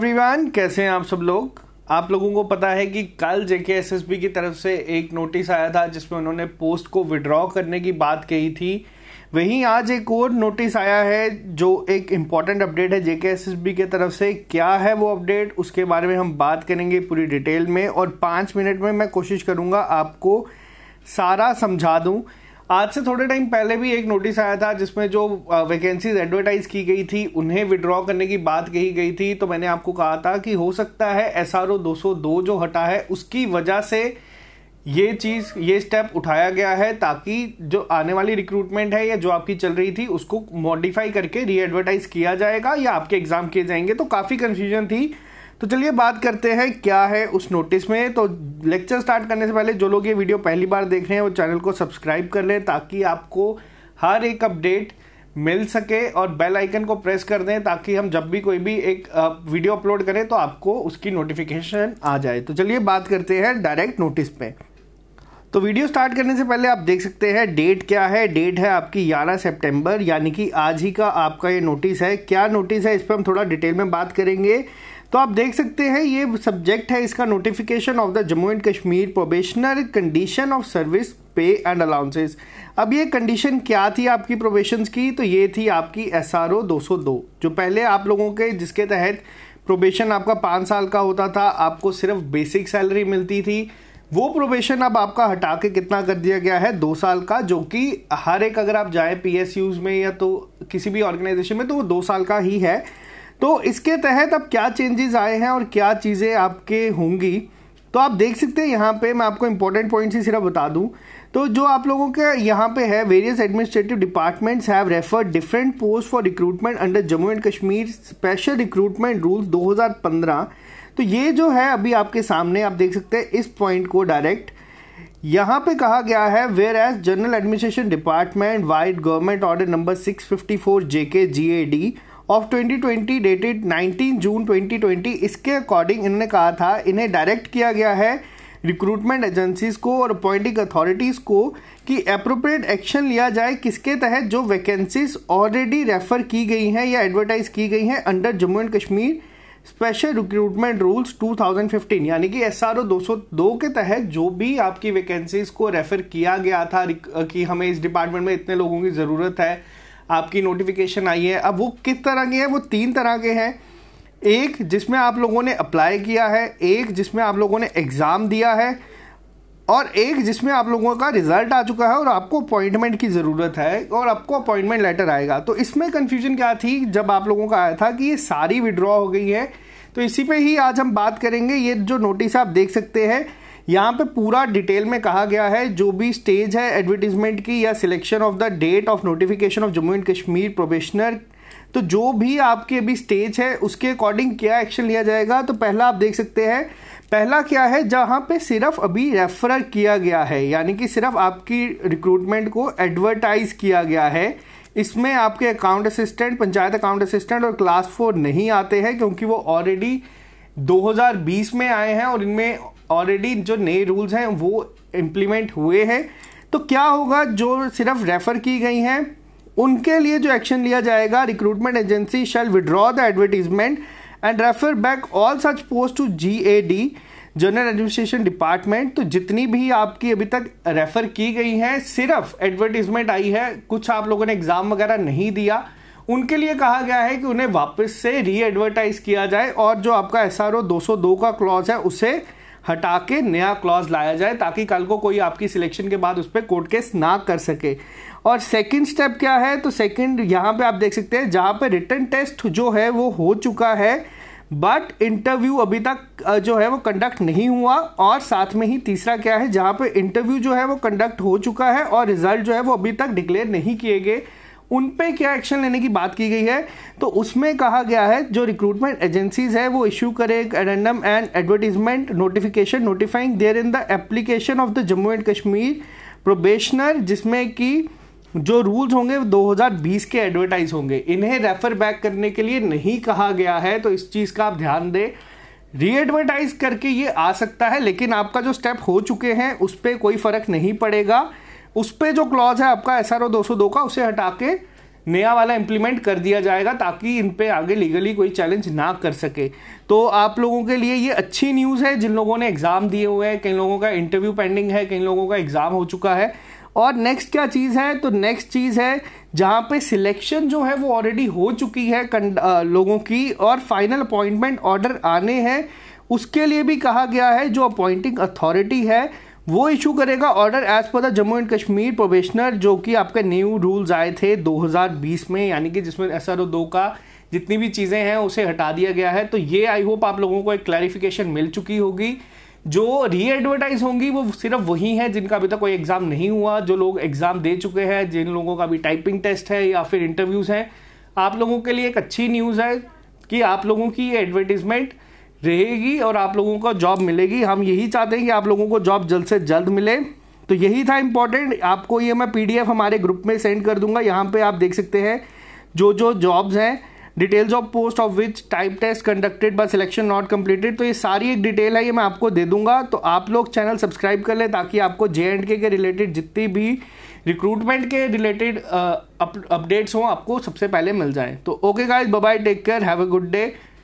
everyone कैसे हैं आप सब लोग आप लोगों को पता है कि कल जेके एसएसबी की तरफ से एक नोटिस आया था जिसमें उन्होंने पोस्ट को विड्रॉ करने की बात कही थी वहीं आज एक और नोटिस आया है जो एक इम्पॉर्टेंट अपडेट है जेके एसएसबी की तरफ से क्या है वो अपडेट उसके बारे में हम बात करेंगे पूरी डिटेल में और पाँच मिनट में मैं कोशिश करूँगा आपको सारा समझा दूँ आज से थोड़े टाइम पहले भी एक नोटिस आया था जिसमें जो वैकेंसीज एडवर्टाइज की गई थी उन्हें विड्रॉ करने की बात कही गई थी तो मैंने आपको कहा था कि हो सकता है एस आर ओ दो सौ दो जो हटा है उसकी वजह से ये चीज़ ये स्टेप उठाया गया है ताकि जो आने वाली रिक्रूटमेंट है या जो आपकी चल रही थी उसको मॉडिफाई करके रीएडवर्टाइज किया जाएगा या आपके एग्ज़ाम किए जाएंगे तो काफ़ी कन्फ्यूजन थी तो चलिए बात करते हैं क्या है उस नोटिस में तो लेक्चर स्टार्ट करने से पहले जो लोग ये वीडियो पहली बार देख रहे हैं वो चैनल को सब्सक्राइब कर लें ताकि आपको हर एक अपडेट मिल सके और बेल आइकन को प्रेस कर दें ताकि हम जब भी कोई भी एक वीडियो अपलोड करें तो आपको उसकी नोटिफिकेशन आ जाए तो चलिए बात करते हैं डायरेक्ट नोटिस पे तो वीडियो स्टार्ट करने से पहले आप देख सकते हैं डेट क्या है डेट है आपकी 11 सितंबर यानी कि आज ही का आपका ये नोटिस है क्या नोटिस है इस पर हम थोड़ा डिटेल में बात करेंगे तो आप देख सकते हैं ये सब्जेक्ट है इसका notification of the Jammu and Kashmir probationer condition of service pay and allowances अब ये कंडीशन क्या थी आपकी प्रोबेशन की तो ये थी आपकी एस आर ओ दो दो जो पहले आप लोगों के जिसके तहत प्रोबेशन आपका पाँच साल का होता था आपको सिर्फ बेसिक सैलरी मिलती थी वो प्रोबेशन अब आपका हटा के कितना कर दिया गया है दो साल का जो कि हर एक अगर आप जाए पी में या तो किसी भी ऑर्गेनाइजेशन में तो वो दो साल का ही है तो इसके तहत अब क्या चेंजेस आए हैं और क्या चीज़ें आपके होंगी तो आप देख सकते हैं यहाँ पे मैं आपको इंपॉर्टेंट पॉइंट्स ही सिर्फ बता दूँ तो जो आप लोगों के यहाँ पे है various administrative departments have referred different post for recruitment under Jammu and Kashmir special recruitment rules 2015 तो ये जो है अभी आपके सामने आप देख सकते हैं इस पॉइंट को डायरेक्ट यहाँ पे कहा गया है whereas general administration department vide government order number G A D of 2020 dated 19 June 2020 इसके अकॉर्डिंग इन्होंने कहा था इन्हें डायरेक्ट किया गया है रिक्रूटमेंट एजेंसीज को और अपॉइंटिंग अथॉरिटीज़ को कि अप्रोप्रिएट एक्शन लिया जाए किसके तहत जो वैकेंसीज ऑलरेडी रेफर की गई हैं या एडवर्टाइज की गई हैं under Jammu and Kashmir special recruitment rules 2015 यानी कि एस आर के तहत जो भी आपकी वैकेंसीज को रेफर किया गया था कि हमें इस डिपार्टमेंट में इतने लोगों की ज़रूरत है आपकी नोटिफिकेशन आई है अब वो किस तरह के हैं वो तीन तरह के हैं एक जिसमें आप लोगों ने अप्लाई किया है एक जिसमें आप लोगों ने एग्ज़ाम दिया है और एक जिसमें आप लोगों का रिजल्ट आ चुका है और आपको अपॉइंटमेंट की ज़रूरत है और आपको अपॉइंटमेंट लेटर आएगा तो इसमें कन्फ्यूजन क्या थी जब आप लोगों का आया था कि ये सारी विड्रॉ हो गई है तो इसी पे ही आज हम बात करेंगे ये जो नोटिस आप देख सकते हैं यहाँ पे पूरा डिटेल में कहा गया है जो भी स्टेज है एडवर्टीजमेंट की या selection of the date of notification of Jammu and Kashmir probationer तो जो भी आपके अभी स्टेज है उसके अकॉर्डिंग क्या एक्शन लिया जाएगा तो पहला आप देख सकते हैं पहला क्या है जहाँ पे सिर्फ अभी रेफर किया गया है यानी कि सिर्फ आपकी रिक्रूटमेंट को एडवर्टाइज किया गया है इसमें आपके account assistant panchayat account assistant और क्लास फोर नहीं आते हैं क्योंकि वो ऑलरेडी 2020 में आए हैं और इनमें ऑलरेडी जो नए रूल्स हैं वो इम्प्लीमेंट हुए हैं तो क्या होगा जो सिर्फ रेफ़र की गई हैं उनके लिए जो एक्शन लिया जाएगा recruitment agency shall withdraw the advertisement and refer back all such post to G A D general administration department तो जितनी भी आपकी अभी तक रेफ़र की गई हैं सिर्फ एडवर्टीजमेंट आई है कुछ आप लोगों ने एग्ज़ाम वगैरह नहीं दिया उनके लिए कहा गया है कि उन्हें वापस से री एडवर्टाइज किया जाए और जो आपका एस आर ओ दो का क्लॉज है उसे हटा के नया क्लॉज लाया जाए ताकि कल को कोई आपकी सिलेक्शन के बाद उस पर कोर्ट केस ना कर सके और सेकंड स्टेप क्या है तो सेकंड यहाँ पे आप देख सकते हैं जहाँ पे रिटर्न टेस्ट जो है वो हो चुका है बट इंटरव्यू अभी तक जो है वो कंडक्ट नहीं हुआ और साथ में ही तीसरा क्या है जहाँ पे इंटरव्यू जो है वो कंडक्ट हो चुका है और रिजल्ट जो है वो अभी तक डिक्लेयर नहीं किए गए उन पे क्या एक्शन लेने की बात की गई है तो उसमें कहा गया है जो रिक्रूटमेंट एजेंसीज है वो इशू करे एक addendum and advertisement notification notifying there in the application of the Jammu and Kashmir probationer जिसमें कि जो रूल्स होंगे 2020 के एडवर्टाइज होंगे इन्हें रेफर बैक करने के लिए नहीं कहा गया है तो इस चीज़ का आप ध्यान दें रीएडवर्टाइज करके ये आ सकता है लेकिन आपका जो स्टेप हो चुके हैं उस पर कोई फ़र्क नहीं पड़ेगा उस पर जो क्लॉज है आपका एस आर ओ दो सौ दो का उसे हटा के नया वाला इम्प्लीमेंट कर दिया जाएगा ताकि इन पे आगे लीगली कोई चैलेंज ना कर सके तो आप लोगों के लिए ये अच्छी न्यूज़ है जिन लोगों ने एग्ज़ाम दिए हुए हैं कई लोगों का इंटरव्यू पेंडिंग है कई लोगों का एग्ज़ाम हो चुका है और नेक्स्ट क्या चीज़ है तो नेक्स्ट चीज़ है जहाँ पे सिलेक्शन जो है वो ऑलरेडी हो चुकी है लोगों की और फाइनल अपॉइंटमेंट ऑर्डर आने हैं उसके लिए भी कहा गया है जो अपॉइंटिंग अथॉरिटी है वो इशू करेगा order as per the Jammu and Kashmir probationer जो कि आपके न्यू रूल्स आए थे 2020 में यानी कि जिसमें एस आर दो का जितनी भी चीज़ें हैं उसे हटा दिया गया है तो ये आई होप आप लोगों को एक क्लैरिफिकेशन मिल चुकी होगी जो री एडवर्टाइज होंगी वो सिर्फ वही हैं जिनका अभी तक कोई एग्ज़ाम नहीं हुआ जो लोग एग्ज़ाम दे चुके हैं जिन लोगों का अभी टाइपिंग टेस्ट है या फिर इंटरव्यूज़ हैं आप लोगों के लिए एक अच्छी न्यूज़ है कि आप लोगों की ये एडवर्टीज़मेंट रहेगी और आप लोगों को जॉब मिलेगी हम यही चाहते हैं कि आप लोगों को जॉब जल्द से जल्द मिले तो यही था इम्पोर्टेंट आपको ये मैं पीडीएफ हमारे ग्रुप में सेंड कर दूंगा यहाँ पे आप देख सकते हैं जो जो जॉब्स हैं details of post of which type test conducted by selection not completed तो ये सारी एक डिटेल है ये मैं आपको दे दूंगा तो आप लोग चैनल सब्सक्राइब कर लें ताकि आपको जे एंड के रिलेटेड जितनी भी रिक्रूटमेंट के रिलेटेड अपडेट्स uh, हों आपको सबसे पहले मिल जाए तो okay guys bye take care have a good day